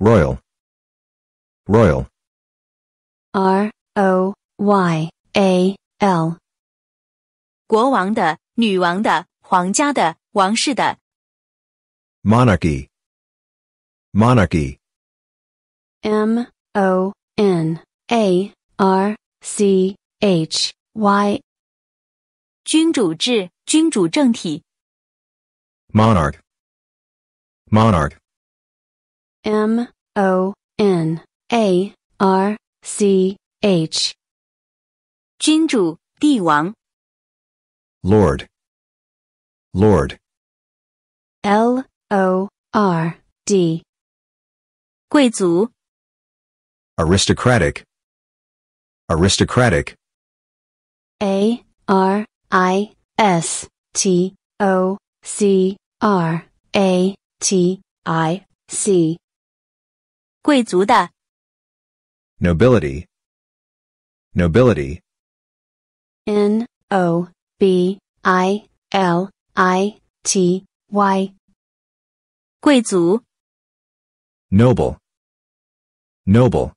Royal. Royal. R O Y A L。国王的、女王的、皇家的、王室的。Monarchy. Monarchy. M O N A R C H Y。君主制、君主政体。Monarch. Monarch. M O N A R C H，君主、帝王。Lord, Lord, L O Aristocratic. aristocratic, A R I S T O C R A T I C 贵族的 nobility nobility n o b i l i t y 贵族 noble noble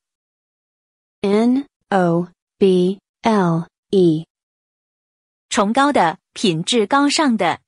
n o b l e 崇高的，品质高尚的。